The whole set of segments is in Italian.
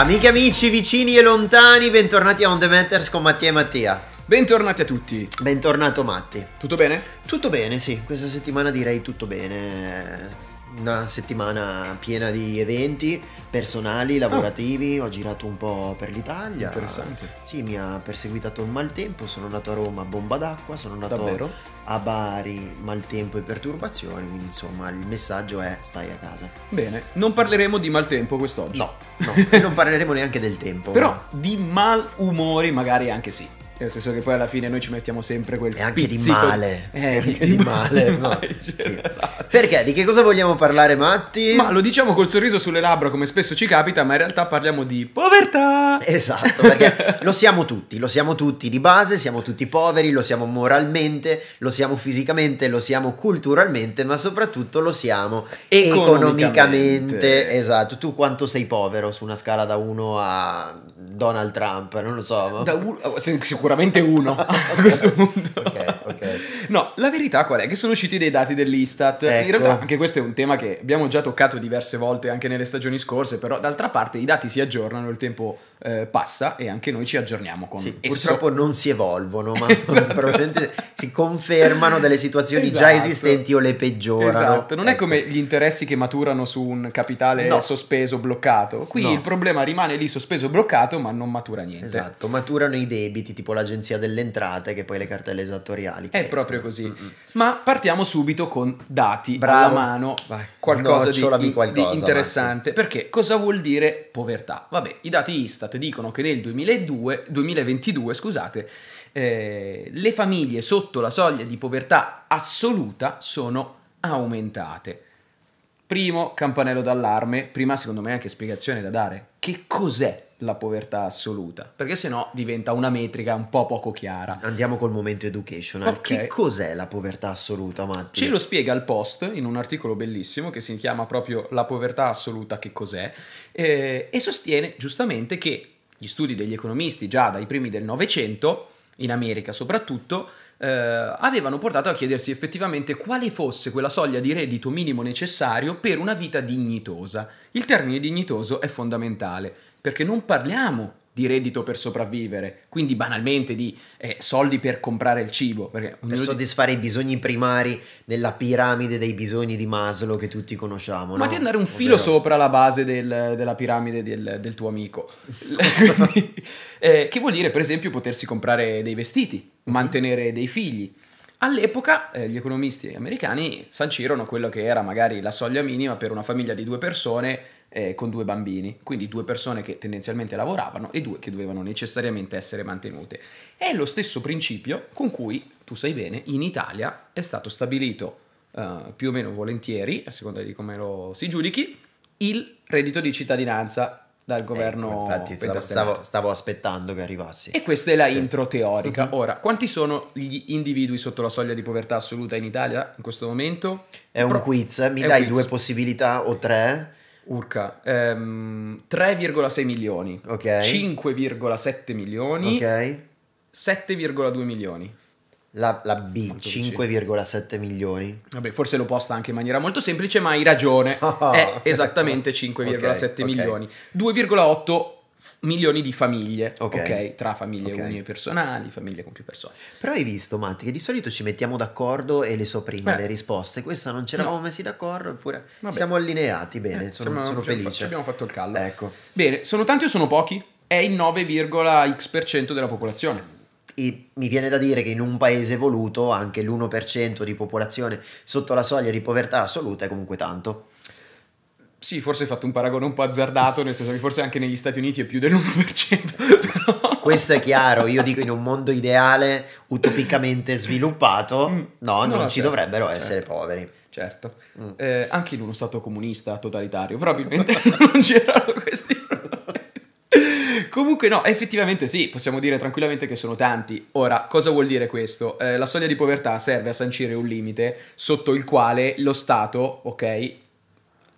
Amiche amici, vicini e lontani, bentornati a On The Matters con Mattia e Mattia. Bentornati a tutti. Bentornato Matti. Tutto bene? Tutto bene, sì. Questa settimana direi tutto bene. Una settimana piena di eventi personali, ah. lavorativi, oh. ho girato un po' per l'Italia. Interessante. Sì, mi ha perseguitato il maltempo, sono andato a Roma bomba d'acqua, sono andato Davvero? a Bari maltempo e perturbazioni, quindi insomma il messaggio è stai a casa. Bene, non parleremo di maltempo quest'oggi. No, no, e non parleremo neanche del tempo. Però ma... di malumori magari anche sì. Nel senso che poi alla fine noi ci mettiamo sempre quel E anche pizzico... di male. Eh, anche di male, no? sì. Perché? Di che cosa vogliamo parlare, Matti? Ma lo diciamo col sorriso sulle labbra, come spesso ci capita, ma in realtà parliamo di povertà. Esatto, perché lo siamo tutti, lo siamo tutti di base, siamo tutti poveri, lo siamo moralmente, lo siamo fisicamente, lo siamo culturalmente, ma soprattutto lo siamo economicamente. economicamente. Esatto, tu quanto sei povero su una scala da 1 a Donald Trump, non lo so. Ma... Un... Oh, sicuramente uno a questo punto. ok, ok. No, la verità qual è? Che sono usciti dei dati dell'Istat. Ecco. In realtà anche questo è un tema che abbiamo già toccato diverse volte anche nelle stagioni scorse, però d'altra parte i dati si aggiornano, il tempo eh, passa e anche noi ci aggiorniamo con... Sì, purtroppo so... non si evolvono, ma esatto. probabilmente si confermano delle situazioni esatto. già esistenti o le peggiorano. Esatto, non ecco. è come gli interessi che maturano su un capitale no. sospeso bloccato. Qui no. il problema rimane lì sospeso bloccato, ma ma non matura niente. Esatto, maturano i debiti, tipo l'agenzia delle entrate, che poi le cartelle esattoriali. È escono. proprio così. Mm-hmm. Ma partiamo subito con dati Bravo. alla mano, Vai. qualcosa, di, qualcosa di, interessante. Marti. Perché cosa vuol dire povertà? Vabbè, i dati Istat dicono che nel 2002, 2022, scusate, eh, le famiglie sotto la soglia di povertà assoluta sono aumentate. Primo campanello d'allarme, prima secondo me anche spiegazione da dare. Che cos'è la povertà assoluta, perché sennò diventa una metrica un po' poco chiara. Andiamo col momento educational. Eh. Okay. Che cos'è la povertà assoluta, Matti? Ce lo spiega il post in un articolo bellissimo che si chiama proprio La povertà assoluta che cos'è eh, e sostiene giustamente che gli studi degli economisti già dai primi del Novecento, in America soprattutto, eh, avevano portato a chiedersi effettivamente quale fosse quella soglia di reddito minimo necessario per una vita dignitosa. Il termine dignitoso è fondamentale perché non parliamo di reddito per sopravvivere, quindi banalmente di eh, soldi per comprare il cibo. Per soddisfare di... i bisogni primari nella piramide dei bisogni di Maslow che tutti conosciamo. Ma no? di andare un filo sopra la base del, della piramide del, del tuo amico. quindi, eh, che vuol dire per esempio potersi comprare dei vestiti, mhm. mantenere dei figli. All'epoca eh, gli economisti americani sancirono quello che era magari la soglia minima per una famiglia di due persone eh, con due bambini, quindi due persone che tendenzialmente lavoravano e due che dovevano necessariamente essere mantenute. È lo stesso principio con cui, tu sai bene, in Italia è stato stabilito eh, più o meno volentieri, a seconda di come lo si giudichi, il reddito di cittadinanza dal ecco, governo. Ecco, infatti, stavo, stavo, aspettando che arrivassi. E questa è la sì. intro teorica. Uh-huh. Ora, quanti sono gli individui sotto la soglia di povertà assoluta in Italia in questo momento? È un quiz, eh? mi dai due possibilità o tre? Urca, ehm, 3,6 milioni, okay. 5,7 milioni, okay. 7,2 milioni. La, la B, 5,7 milioni. Vabbè, forse lo posta anche in maniera molto semplice, ma hai ragione. Oh, è esattamente 5,7 okay, milioni. 2,8 milioni di famiglie, ok? okay? Tra famiglie okay. unipersonali, famiglie con più persone. Però hai visto, Matti, che di solito ci mettiamo d'accordo e le so prima Beh. le risposte. Questa non ci eravamo no. messi d'accordo, eppure Vabbè. siamo allineati bene, eh, sono, siamo, sono felice. Ci abbiamo fatto il callo. Ecco. Bene, sono tanti o sono pochi? È il 9,x% della popolazione. E mi viene da dire che in un paese evoluto anche l'1% di popolazione sotto la soglia di povertà assoluta è comunque tanto. Sì, forse hai fatto un paragone un po' azzardato, nel senso che forse anche negli Stati Uniti è più dell'1%. Però... Questo è chiaro, io dico in un mondo ideale, utopicamente sviluppato, mm. no, no, non certo, ci dovrebbero certo. essere poveri. Certo, mm. eh, anche in uno Stato comunista totalitario, probabilmente non c'erano questi Comunque no, effettivamente sì, possiamo dire tranquillamente che sono tanti. Ora, cosa vuol dire questo? Eh, la soglia di povertà serve a sancire un limite sotto il quale lo Stato, ok,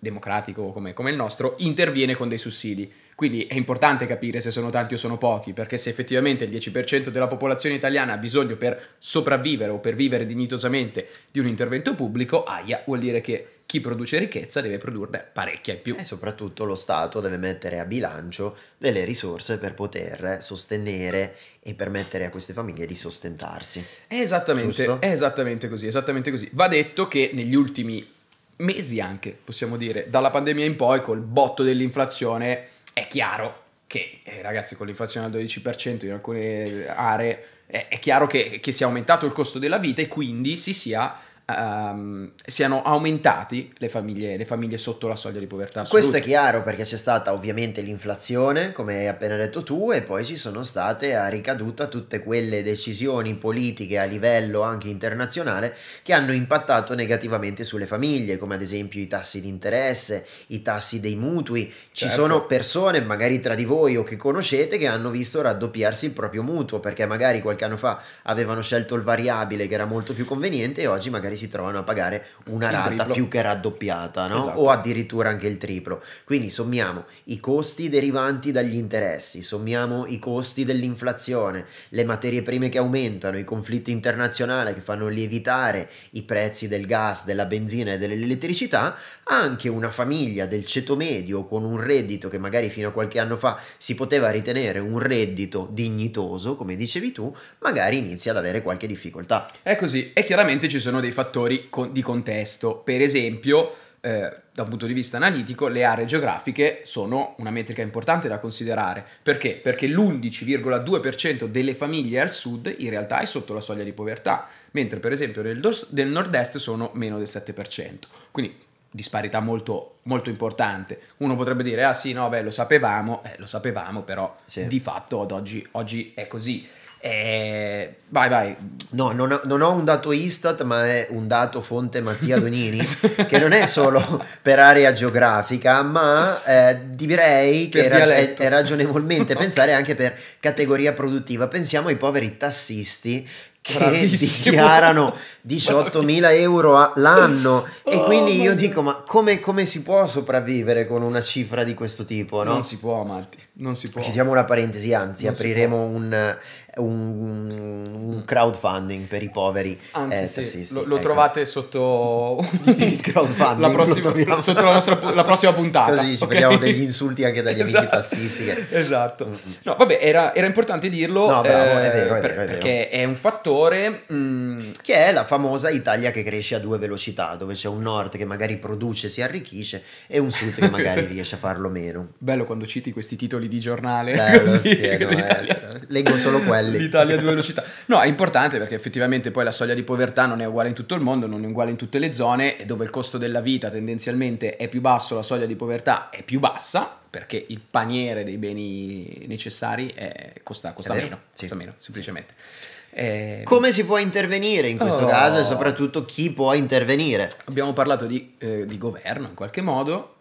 democratico come, come il nostro, interviene con dei sussidi. Quindi è importante capire se sono tanti o sono pochi, perché se effettivamente il 10% della popolazione italiana ha bisogno per sopravvivere o per vivere dignitosamente di un intervento pubblico, aia, vuol dire che chi produce ricchezza deve produrne parecchia in più. E soprattutto lo Stato deve mettere a bilancio delle risorse per poter sostenere e permettere a queste famiglie di sostentarsi. È esattamente, è esattamente così, esattamente così. Va detto che negli ultimi mesi anche, possiamo dire, dalla pandemia in poi, col botto dell'inflazione, è chiaro che, eh, ragazzi, con l'inflazione al 12% in alcune aree, è, è chiaro che, che sia aumentato il costo della vita e quindi si sia Um, siano aumentati le famiglie, le famiglie, sotto la soglia di povertà assoluta. Questo è chiaro perché c'è stata ovviamente l'inflazione, come hai appena detto tu, e poi ci sono state a ricaduta tutte quelle decisioni politiche a livello anche internazionale che hanno impattato negativamente sulle famiglie, come ad esempio i tassi di interesse, i tassi dei mutui. Ci certo. sono persone, magari tra di voi o che conoscete, che hanno visto raddoppiarsi il proprio mutuo perché magari qualche anno fa avevano scelto il variabile che era molto più conveniente e oggi magari si si trovano a pagare una il rata triplo. più che raddoppiata, no? esatto. o addirittura anche il triplo. Quindi sommiamo i costi derivanti dagli interessi, sommiamo i costi dell'inflazione, le materie prime che aumentano, i conflitti internazionali che fanno lievitare i prezzi del gas, della benzina e dell'elettricità, anche una famiglia del ceto medio con un reddito che magari fino a qualche anno fa si poteva ritenere un reddito dignitoso, come dicevi tu, magari inizia ad avere qualche difficoltà. È così, e chiaramente ci sono dei fattori fattori con di contesto. Per esempio, eh, da un punto di vista analitico, le aree geografiche sono una metrica importante da considerare. Perché? Perché l'11,2% delle famiglie al sud in realtà è sotto la soglia di povertà, mentre per esempio nel, nel nord-est sono meno del 7%. Quindi disparità molto, molto importante. Uno potrebbe dire, ah sì, no, beh, lo sapevamo, eh, lo sapevamo, però sì. di fatto ad oggi, oggi è così. Eh, vai, vai. No, non ho, non ho, un dato Istat, ma è un dato fonte Mattia Donini, che non è solo per area geografica, ma eh, direi per che rag- è, ragionevolmente pensare anche per categoria produttiva. Pensiamo ai poveri tassisti che Bravissimo. dichiarano 18.000 euro l'anno oh, e quindi io dico ma come, come, si può sopravvivere con una cifra di questo tipo no? non si può Marti non si può chiudiamo una parentesi anzi non apriremo un un, un crowdfunding per i poveri. Anzi, eh, tassisti, lo, lo ecco. trovate sotto il crowdfunding. La prossima, sotto la, nostra, la, prossima puntata. Così ci okay? prendiamo degli insulti anche dagli esatto. amici tassisti. Che... Esatto. Mm, mm. No, vabbè, era, era importante dirlo. No, bravo, eh, è, vero, è, per, vero, Perché è un fattore... Mm... Che è la famosa Italia che cresce a due velocità, dove c'è un nord che magari produce, e si arricchisce, e un sud che magari riesce a farlo meno. Bello quando citi questi titoli di giornale. Bello, così, sì, no, eh, leggo solo quello belli. L'Italia a due velocità. No, è importante perché effettivamente poi la soglia di povertà non è uguale in tutto il mondo, non è uguale in tutte le zone e dove il costo della vita tendenzialmente è più basso, la soglia di povertà è più bassa perché il paniere dei beni necessari è, costa, costa vero, meno, sì. costa meno, semplicemente. Sì. Eh, Come si può intervenire in questo oh, caso e soprattutto chi può intervenire? Abbiamo parlato di, eh, di governo in qualche modo,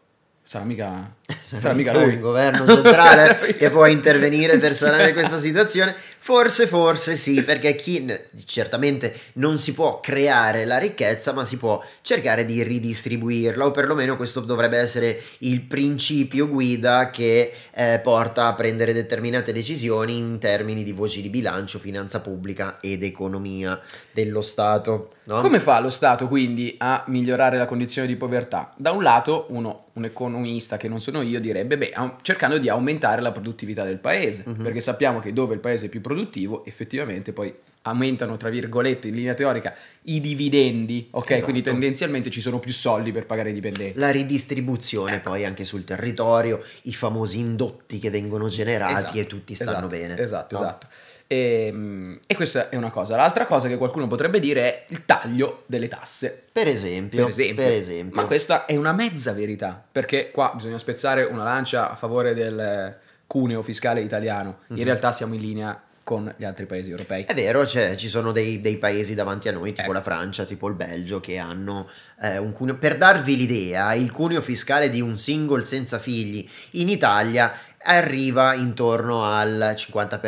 sarà mica, eh, sarà sarà mica lui. il governo centrale che può intervenire per sanare questa situazione? Forse, forse sì, perché chi, certamente non si può creare la ricchezza, ma si può cercare di ridistribuirla, o perlomeno questo dovrebbe essere il principio guida che eh, porta a prendere determinate decisioni in termini di voci di bilancio, finanza pubblica ed economia dello Stato. No? Come fa lo Stato quindi a migliorare la condizione di povertà? Da un lato, uno, un economista che non sono io, direbbe, beh, cercando di aumentare la produttività del paese, uh-huh. perché sappiamo che dove il paese è più produttivo, effettivamente poi aumentano, tra virgolette, in linea teorica, i dividendi, ok? Esatto. Quindi tendenzialmente ci sono più soldi per pagare i dipendenti. La ridistribuzione ecco. poi anche sul territorio, i famosi indotti che vengono generati esatto. e tutti stanno esatto. bene. Esatto, no? esatto. E, ehm, e, questa è una cosa. L'altra cosa che qualcuno potrebbe dire è il taglio delle tasse. Per esempio, per esempio. Per esempio. Ma questa è una mezza verità, perché qua bisogna spezzare una lancia a favore del cuneo fiscale italiano. In mm-hmm. realtà siamo in linea con gli altri paesi europei. È vero, cioè, ci sono dei, dei, paesi davanti a noi, tipo ecco. la Francia, tipo il Belgio, che hanno eh, un cuneo. Per darvi l'idea, il cuneo fiscale di un single senza figli in Italia arriva intorno al 50%,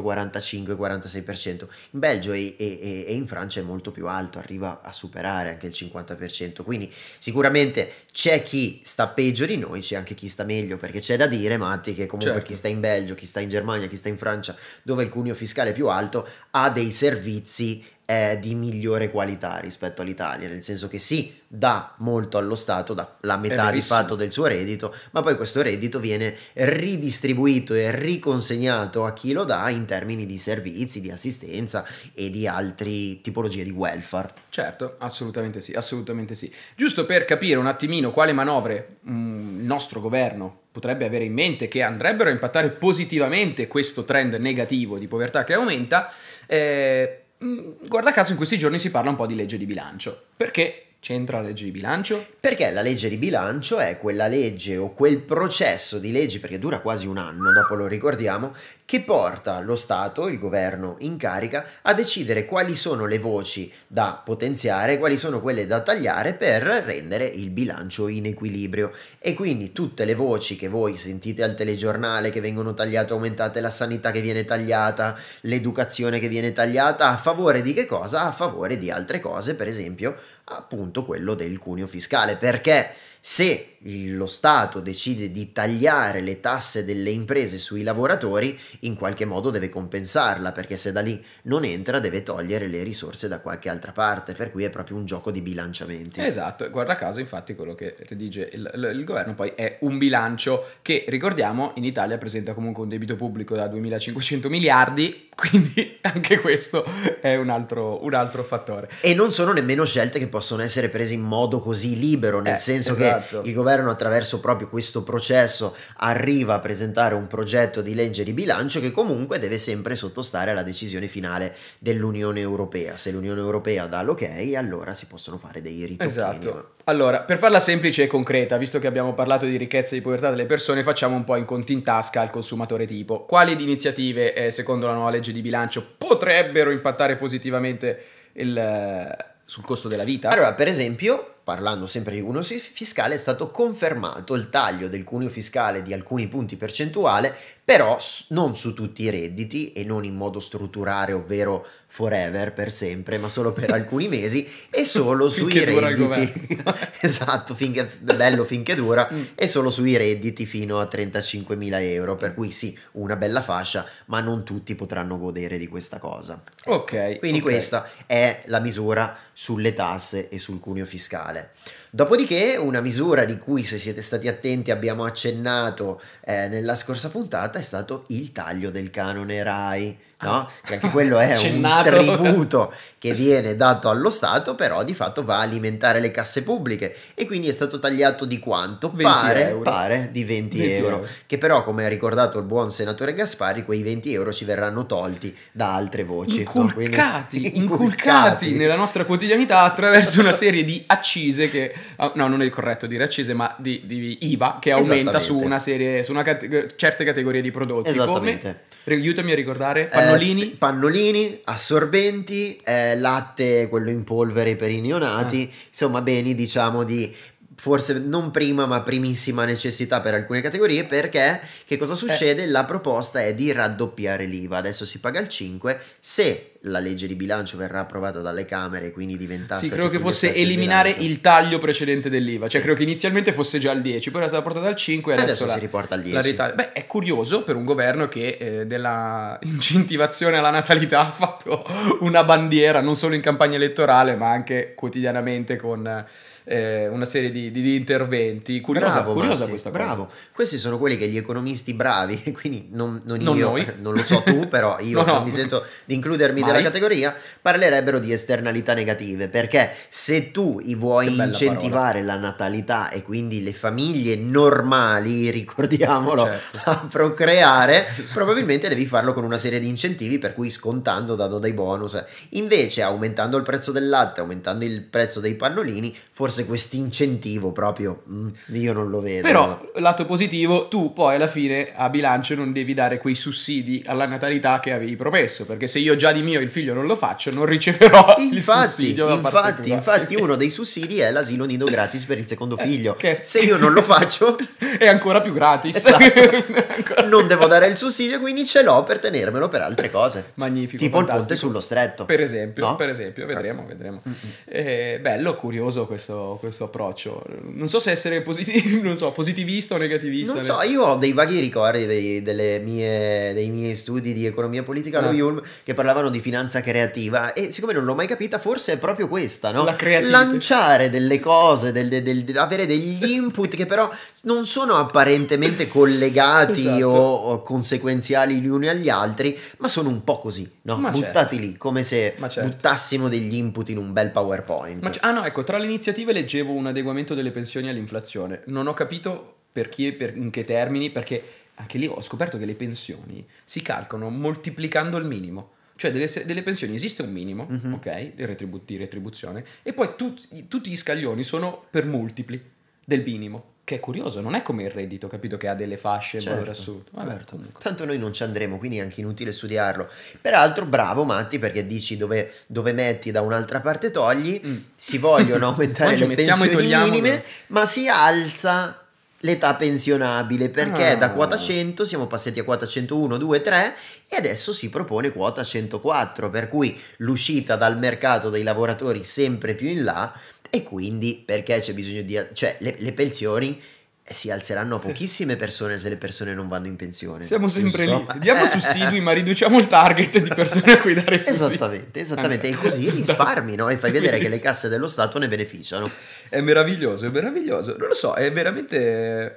45-46%. In Belgio e, e, e, in Francia è molto più alto, arriva a superare anche il 50%. Quindi sicuramente c'è chi sta peggio di noi, c'è anche chi sta meglio, perché c'è da dire, Matti, che comunque certo. chi sta in Belgio, chi sta in Germania, chi sta in Francia, dove il cuneo fiscale è più alto, ha dei servizi eh, di migliore qualità rispetto all'Italia, nel senso che sì, dà molto allo Stato, dà la metà di fatto del suo reddito, ma poi questo reddito viene ridistribuito e riconsegnato a chi lo dà in termini di servizi, di assistenza e di altre tipologie di welfare. Certo, assolutamente sì, assolutamente sì. Giusto per capire un attimino quale manovre mh, mm, il nostro governo potrebbe avere in mente che andrebbero a impattare positivamente questo trend negativo di povertà che aumenta, eh, Mm, guarda caso in questi giorni si parla un po' di legge di bilancio. Perché c'entra la legge di bilancio? Perché la legge di bilancio è quella legge o quel processo di leggi, perché dura quasi un anno, dopo lo ricordiamo, che porta lo Stato, il governo in carica, a decidere quali sono le voci da potenziare, quali sono quelle da tagliare per rendere il bilancio in equilibrio. E quindi tutte le voci che voi sentite al telegiornale che vengono tagliate, aumentate la sanità che viene tagliata, l'educazione che viene tagliata, a favore di che cosa? A favore di altre cose, per esempio appunto quello del cuneo fiscale. Perché? se lo Stato decide di tagliare le tasse delle imprese sui lavoratori, in qualche modo deve compensarla, perché se da lì non entra deve togliere le risorse da qualche altra parte, per cui è proprio un gioco di bilanciamenti. Esatto, guarda caso infatti quello che redige il, il, il governo poi è un bilancio che ricordiamo in Italia presenta comunque un debito pubblico da 2.500 miliardi, quindi anche questo è un altro, un altro fattore. E non sono nemmeno scelte che possono essere prese in modo così libero, nel eh, senso esatto. che esatto. il governo attraverso proprio questo processo arriva a presentare un progetto di legge di bilancio che comunque deve sempre sottostare alla decisione finale dell'Unione Europea. Se l'Unione Europea dà l'ok, allora si possono fare dei ritocchi. Esatto. Allora, per farla semplice e concreta, visto che abbiamo parlato di ricchezza e di povertà delle persone, facciamo un po' in conti in tasca al consumatore tipo. Quali iniziative, eh, secondo la nuova legge di bilancio, potrebbero impattare positivamente il, eh, sul costo della vita? Allora, per esempio, parlando sempre di cuneo fiscale, è stato confermato il taglio del cuneo fiscale di alcuni punti percentuale, però non su tutti i redditi e non in modo strutturale, ovvero forever, per sempre, ma solo per alcuni mesi e solo sui redditi. esatto, finché, bello finché dura, mm. e solo sui redditi fino a 35.000 euro, per cui sì, una bella fascia, ma non tutti potranno godere di questa cosa. Ok. Quindi okay. questa è la misura sulle tasse e sul cuneo fiscale finale. Dopodiché una misura di cui se siete stati attenti abbiamo accennato eh, nella scorsa puntata è stato il taglio del canone RAI. Ah. no? che anche quello è un tributo che viene dato allo Stato, però di fatto va a alimentare le casse pubbliche e quindi è stato tagliato di quanto? Pare, pare, di 20, 20 euro. euro, che però come ha ricordato il buon senatore Gaspari, quei 20 euro ci verranno tolti da altre voci. Inculcati, no? quindi, inculcati nella nostra quotidianità attraverso una serie di accise che, ah, no non è corretto dire accise, ma di, di IVA che aumenta su una serie, su una cate- certe categorie di prodotti. Esattamente. Come, aiutami a ricordare, eh, Pannolini? Eh, pannolini, assorbenti, eh, latte, quello in polvere per i neonati, ah. insomma beni diciamo di forse non prima ma primissima necessità per alcune categorie perché che cosa eh. succede? Eh. La proposta è di raddoppiare l'IVA, adesso si paga il 5, se la legge di bilancio verrà approvata dalle Camere, quindi diventasse... Sì, credo che fosse eliminare il taglio precedente dell'IVA, cioè sì. credo che inizialmente fosse già al 10, poi era stata portata al 5 e adesso, adesso la, si riporta al 10. Ritag- Beh, è curioso per un governo che eh, della incentivazione alla natalità ha fatto una bandiera, non solo in campagna elettorale, ma anche quotidianamente con... Eh, eh, una serie di, di, di interventi. Curiosa, bravo, curiosa Matti, questa cosa. Bravo. Questi sono quelli che gli economisti bravi, quindi non, non, non io, noi. non lo so tu, però io no, no. mi sento di includermi nella categoria, parlerebbero di esternalità negative, perché se tu vuoi incentivare parola. la natalità e quindi le famiglie normali, ricordiamolo, certo. a procreare, esatto. probabilmente devi farlo con una serie di incentivi, per cui scontando, dando dei bonus. Invece, aumentando il prezzo del latte, aumentando il prezzo dei pannolini, forse forse quest'incentivo proprio mm, io non lo vedo. Però, lato positivo, tu poi alla fine a bilancio non devi dare quei sussidi alla natalità che avevi promesso, perché se io già di mio il figlio non lo faccio, non riceverò infatti, il sussidio. infatti, infatti uno dei sussidi è l'asilo nido gratis per il secondo eh, figlio. Che... Se io non lo faccio... è ancora più gratis. Esatto. non devo dare il sussidio, quindi ce l'ho per tenermelo per altre cose. Magnifico. Tipo fantastico. il ponte sullo stretto. Per esempio, no? per esempio, vedremo, ah. vedremo. Eh, bello, curioso questo questo, approccio. Non so se essere positivo, non so, positivista o negativista. Non so, io ho dei vaghi ricordi dei, mie, dei miei studi di economia politica allo ah. Yulm che parlavano di finanza creativa e siccome non l'ho mai capita, forse è proprio questa, no? La Lanciare delle cose, del, del, avere degli input che però non sono apparentemente collegati esatto. o, o, conseguenziali gli uni agli altri, ma sono un po' così, no? Ma Buttati certo. lì, come se certo. buttassimo degli input in un bel PowerPoint. ah no, ecco, tra le iniziative leggevo un adeguamento delle pensioni all'inflazione, non ho capito per chi e per, in che termini, perché anche lì ho scoperto che le pensioni si calcolano moltiplicando il minimo. Cioè delle, delle pensioni esiste un minimo, mm-hmm. ok, di, retribu- di, retribuzione, e poi tu, tutti gli scaglioni sono per multipli del minimo. Che è curioso, non è come il reddito, capito? Che ha delle fasce certo, valore assoluto. Vabbè, certo. Tanto noi non ci andremo, quindi è anche inutile studiarlo. Peraltro, bravo Matti, perché dici dove, dove metti da un'altra parte togli, mm. si vogliono aumentare le pensioni minime, ma si alza l'età pensionabile perché oh. da ah. quota 100 siamo passati a quota 101, 2, 3 e adesso si propone quota 104 per cui l'uscita dal mercato dei lavoratori sempre più in là e quindi perché c'è bisogno di... cioè le, le pensioni eh, si alzeranno sì. pochissime persone se le persone non vanno in pensione. Siamo sempre Giusto? lì. Diamo sussidi ma riduciamo il target di persone a cui dare sussidi. Esattamente, esattamente. Allora. E così risparmi, no? E fai vedere che le casse dello Stato ne beneficiano. È meraviglioso, è meraviglioso. Non lo so, è veramente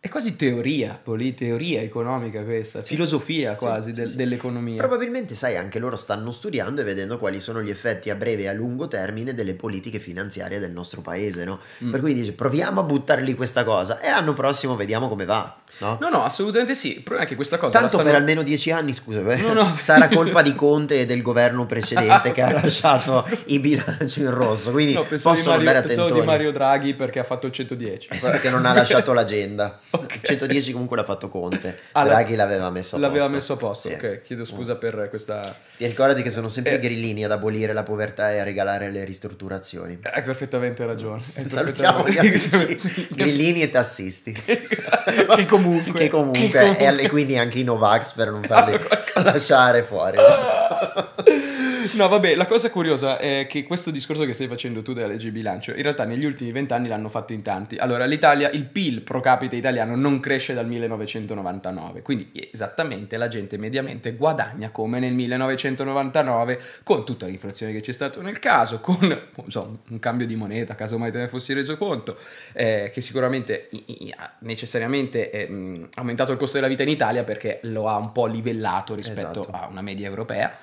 è quasi teoria, politeoria economica questa, sì. filosofia quasi sì, del, sì, dell'economia. Probabilmente, sai, anche loro stanno studiando e vedendo quali sono gli effetti a breve e a lungo termine delle politiche finanziarie del nostro paese, no? Mm. Per cui dice, proviamo a buttarli questa cosa e l'anno prossimo vediamo come va. No? no, no, assolutamente sì. Il anche questa cosa. Tanto stanno... per almeno dieci anni, scusa, eh. no, no. sarà colpa di Conte e del governo precedente che ha lasciato i bilanci in rosso. Quindi no, possono di Mario, andare attento. di Mario Draghi perché ha fatto il 110. Eh sì, perché non ha lasciato l'agenda. okay. 110 comunque l'ha fatto Conte. Ah, Draghi l'aveva messo a posto. L'aveva messo a posto, sì. ok. Chiedo scusa mm. per questa. Ti ricordi che sono sempre eh. i grillini ad abolire la povertà e a regalare le ristrutturazioni. Eh, hai perfettamente ragione. Hai Salutiamo perfettamente... gli amici grillini e tassisti. che comunque comunque, che comunque, che comunque. e alle, quindi anche i Novax per non farli lasciare fuori. No, vabbè, la cosa curiosa è che questo discorso che stai facendo tu della legge bilancio, in realtà negli ultimi vent'anni l'hanno fatto in tanti. Allora, l'Italia, il PIL pro capite italiano non cresce dal 1999, quindi esattamente la gente mediamente guadagna come nel 1999, con tutta l'inflazione che c'è stata nel caso, con so, un cambio di moneta, caso mai te ne fossi reso conto, eh, che sicuramente ha necessariamente è eh, aumentato il costo della vita in Italia perché lo ha un po' livellato rispetto esatto. a una media europea.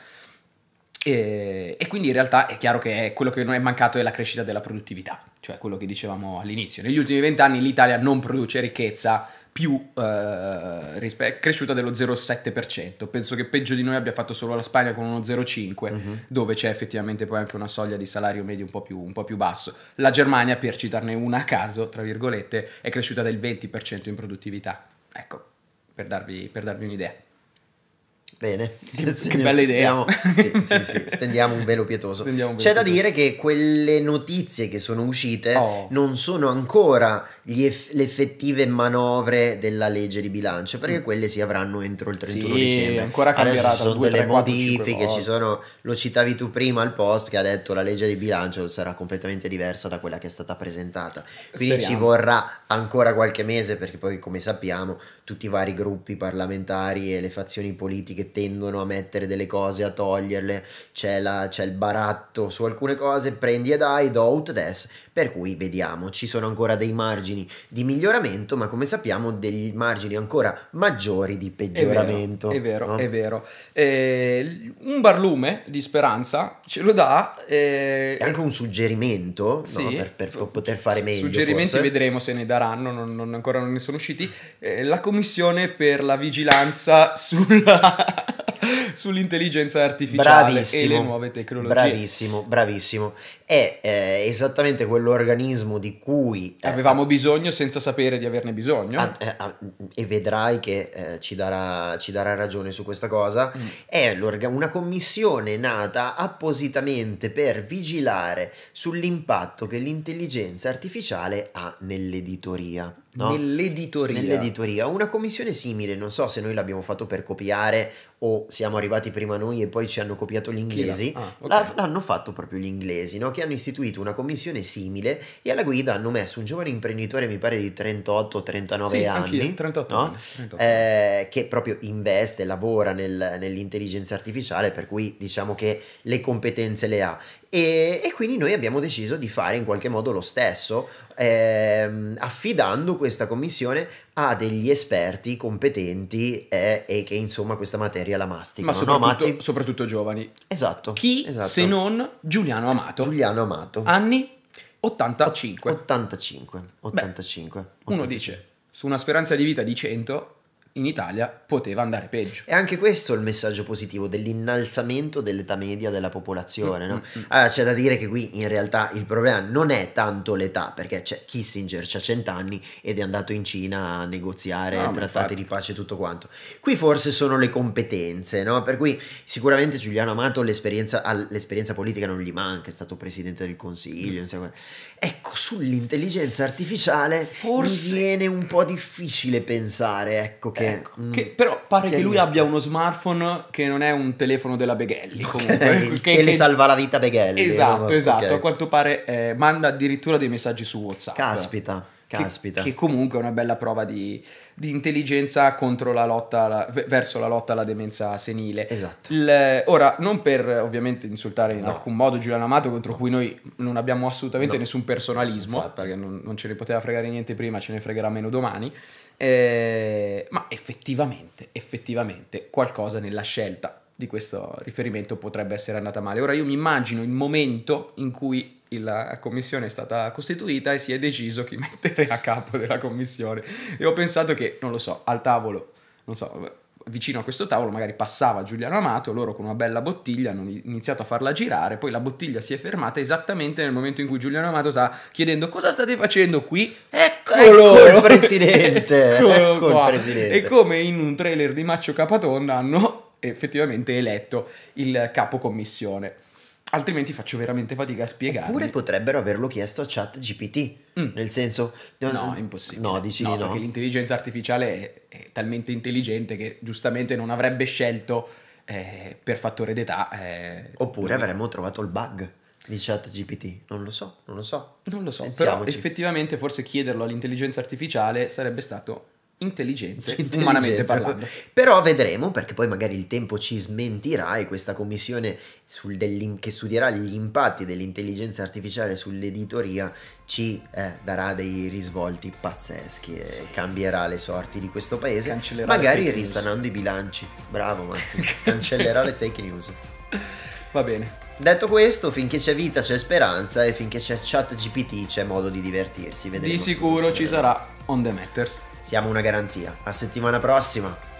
E, e, quindi in realtà è chiaro che quello che non è mancato è la crescita della produttività, cioè quello che dicevamo all'inizio. Negli ultimi vent'anni l'Italia non produce ricchezza più eh, rispe- cresciuta dello 0,7%. Penso che peggio di noi abbia fatto solo la Spagna con uno 0,5%, uh-huh. Mhm. dove c'è effettivamente poi anche una soglia di salario medio un po, più, un po' più basso. La Germania, per citarne una a caso, tra virgolette, è cresciuta del 20% in produttività. Ecco, per darvi, per darvi un'idea. Bene, che, che bella idea. Siamo, sì, sì, stendiamo un velo pietoso. Un velo C'è pietoso. da dire che quelle notizie che sono uscite oh. non sono ancora eff- le effettive manovre della legge di bilancio, perché mm. quelle si avranno entro il 31 dicembre. Ancora cambierà ci sono 2, delle 3, 4, modifiche, ci sono, lo citavi tu prima al post che ha detto la legge di bilancio sarà completamente diversa da quella che è stata presentata. Quindi Speriamo. ci vorrà ancora qualche mese perché poi come sappiamo tutti i vari gruppi parlamentari e le fazioni politiche tendono a mettere delle cose, a toglierle, c'è, la, c'è il baratto su alcune cose, prendi e dai, do out des, per cui vediamo, ci sono ancora dei margini di miglioramento, ma come sappiamo dei margini ancora maggiori di peggioramento. È vero, no? è vero. Eh, un barlume di speranza ce lo dà... Eh... È anche un suggerimento sì, no? per, per, poter fare meglio. Suggerimenti forse. vedremo se ne daranno, non, non ancora non ne sono usciti. Eh, la commissione per la vigilanza sulla sull'intelligenza artificiale bravissimo, e le nuove tecnologie. Bravissimo, bravissimo è eh, esattamente quell'organismo di cui eh, avevamo bisogno senza sapere di averne bisogno a, ah, eh, a, ah, e vedrai che eh, ci, darà, ci, darà, ragione su questa cosa mm. è una commissione nata appositamente per vigilare sull'impatto che l'intelligenza artificiale ha nell'editoria no? nell'editoria nell'editoria una commissione simile non so se noi l'abbiamo fatto per copiare o siamo arrivati prima noi e poi ci hanno copiato gli inglesi ah, okay. l'hanno fatto proprio gli inglesi no? che hanno istituito una commissione simile e alla guida hanno messo un giovane imprenditore, mi pare di 38-39 sì, anni, 38 no? anni, 38 eh, che proprio investe, lavora nel, nell'intelligenza artificiale, per cui diciamo che le competenze le ha e, e, quindi noi abbiamo deciso di fare in qualche modo lo stesso, ehm, affidando questa commissione a degli esperti competenti eh, e che insomma questa materia la masticano. Ma soprattutto, no, soprattutto giovani. Esatto. Chi esatto. se non Giuliano Amato? Giuliano Amato. Anni 85. 85. 85. Beh, 85. Uno dice, su una speranza di vita di 100, in Italia poteva andare peggio. E anche questo è il messaggio positivo dell'innalzamento dell'età media della popolazione. Mm, no? Mm, mm. Allora, c'è da dire che qui in realtà il problema non è tanto l'età, perché c'è Kissinger c'ha cent'anni ed è andato in Cina a negoziare no, trattati di pace e tutto quanto. Qui forse sono le competenze, no? per cui sicuramente Giuliano Amato l'esperienza, l'esperienza politica non gli manca, è stato presidente del Consiglio. Mm. Ecco, sull'intelligenza artificiale forse viene un po' difficile pensare ecco, che che, eh, ecco, mm, che, però pare che, che lui abbia uno smartphone che non è un telefono della Beghelli comunque. che, le salva la vita Beghelli. Esatto, eh? esatto. Okay. A quanto pare eh, manda addirittura dei messaggi su WhatsApp. Caspita. Caspita. Che, comunque è una bella prova di, di intelligenza contro la lotta alla, verso la lotta alla demenza senile. Esatto. Il, ora, non per ovviamente insultare in no. alcun modo Giuliano Amato, contro no. cui noi non abbiamo assolutamente no. nessun personalismo, Infatti. perché non, non ce ne poteva fregare niente prima, ce ne fregherà meno domani. Eh, ma effettivamente, effettivamente qualcosa nella scelta di questo riferimento potrebbe essere andata male. Ora io mi immagino il momento in cui la commissione è stata costituita e si è deciso chi mettere a capo della commissione e ho pensato che, non lo so, al tavolo, non so, vicino a questo tavolo magari passava Giuliano Amato, loro con una bella bottiglia hanno iniziato a farla girare, poi la bottiglia si è fermata esattamente nel momento in cui Giuliano Amato sta chiedendo cosa state facendo qui? Eccolo! Ecco, ecco il presidente! Eccolo ecco il ecco presidente! E come in un trailer di Maccio Capatonda hanno effettivamente eletto il capo commissione altrimenti faccio veramente fatica a spiegare. Oppure potrebbero averlo chiesto a chat GPT, mm. nel senso... No, no, impossibile. No, dici no, no. Perché l'intelligenza artificiale è, è, talmente intelligente che giustamente non avrebbe scelto eh, per fattore d'età. Eh, Oppure non... avremmo trovato il bug di chat GPT, non lo so, non lo so. Non lo so, Pensiamoci. però effettivamente forse chiederlo all'intelligenza artificiale sarebbe stato Intelligente, intelligente, umanamente parlando. Però vedremo, perché poi magari il tempo ci smentirà e questa commissione che studierà gli impatti dell'intelligenza artificiale sull'editoria ci eh, darà dei risvolti pazzeschi e sì. cambierà le sorti di questo paese, cancellerà magari risanando i bilanci. Bravo Matti, cancellerà le fake news. Va bene. Detto questo, finché c'è vita c'è speranza e finché c'è chat GPT c'è modo di divertirsi. Vedremo di sicuro ci sarà On The Matters. Siamo una garanzia. A settimana prossima.